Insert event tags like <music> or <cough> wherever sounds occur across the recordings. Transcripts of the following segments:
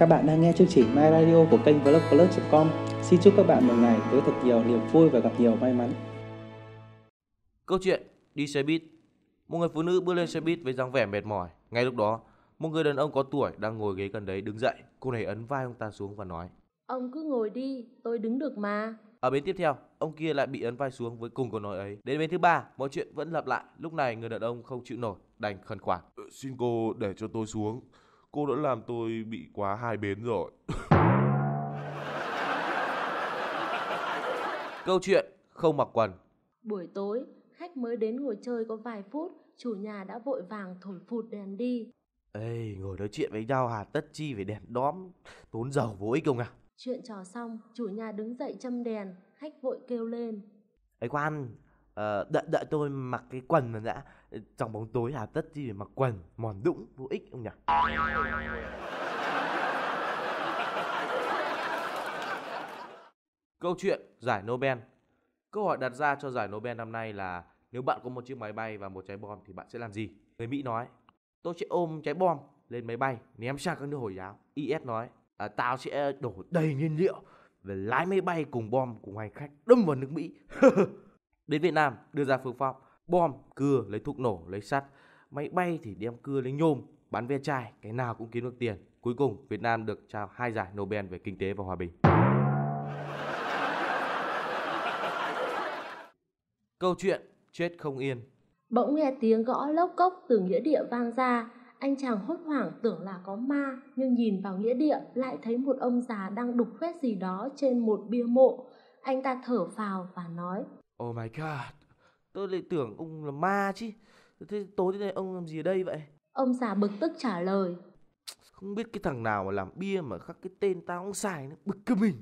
Các bạn đang nghe chương trình My Radio của kênh vlogplus.com. Xin chúc các bạn một ngày với thật nhiều niềm vui và gặp nhiều may mắn. Câu chuyện đi xe buýt. Một người phụ nữ bước lên xe buýt với dáng vẻ mệt mỏi. Ngay lúc đó, một người đàn ông có tuổi đang ngồi ghế gần đấy đứng dậy. Cô này ấn vai ông ta xuống và nói: "Ông cứ ngồi đi, tôi đứng được mà." Ở bên tiếp theo, ông kia lại bị ấn vai xuống với cùng câu nói ấy. Đến bên thứ ba, mọi chuyện vẫn lặp lại. Lúc này người đàn ông không chịu nổi, đành khẩn khoản: ờ, "Xin cô để cho tôi xuống." cô đã làm tôi bị quá hai bến rồi <laughs> câu chuyện không mặc quần buổi tối khách mới đến ngồi chơi có vài phút chủ nhà đã vội vàng thổi phụt đèn đi Ê, ngồi nói chuyện với nhau hà tất chi phải đèn đóm, tốn dầu vô ích không à? Chuyện trò xong, chủ nhà đứng dậy châm đèn, khách vội kêu lên. Ấy khoan, uh, đợi đợi tôi mặc cái quần mà đã trong bóng tối hà tất chi để mặc quần mòn đũng vô ích không nhỉ câu chuyện giải nobel câu hỏi đặt ra cho giải nobel năm nay là nếu bạn có một chiếc máy bay và một trái bom thì bạn sẽ làm gì người mỹ nói tôi sẽ ôm trái bom lên máy bay ném sang các nước hồi giáo is nói à, tao sẽ đổ đầy nhiên liệu và lái máy bay cùng bom cùng hành khách đâm vào nước mỹ <laughs> Đến Việt Nam đưa ra phương pháp bom, cưa lấy thuốc nổ, lấy sắt, máy bay thì đem cưa lấy nhôm, bán ve chai, cái nào cũng kiếm được tiền. Cuối cùng Việt Nam được trao hai giải Nobel về kinh tế và hòa bình. <laughs> Câu chuyện chết không yên. Bỗng nghe tiếng gõ lốc cốc từ nghĩa địa vang ra, anh chàng hốt hoảng tưởng là có ma nhưng nhìn vào nghĩa địa lại thấy một ông già đang đục khoét gì đó trên một bia mộ. Anh ta thở phào và nói: Oh my god, tôi lại tưởng ông là ma chứ. Thế tối thế này ông làm gì ở đây vậy? Ông xà bực tức trả lời. Không biết cái thằng nào mà làm bia mà khắc cái tên tao ông xài nó bực cơ mình.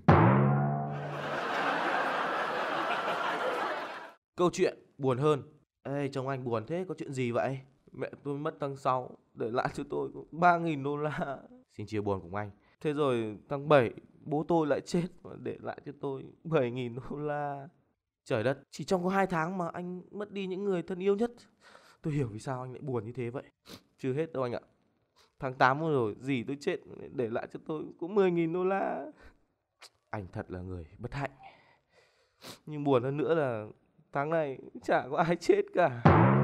Câu chuyện buồn hơn. Ê, chồng anh buồn thế, có chuyện gì vậy? Mẹ tôi mất tháng 6, để lại cho tôi 3.000 đô la. Xin chia buồn cùng anh. Thế rồi tháng 7, bố tôi lại chết và để lại cho tôi 7.000 đô la. Trời đất, chỉ trong có hai tháng mà anh mất đi những người thân yêu nhất. Tôi hiểu vì sao anh lại buồn như thế vậy. Chưa hết đâu anh ạ. Tháng 8 rồi, gì tôi chết để lại cho tôi cũng 10.000 đô la. Anh thật là người bất hạnh. Nhưng buồn hơn nữa là tháng này chả có ai chết cả.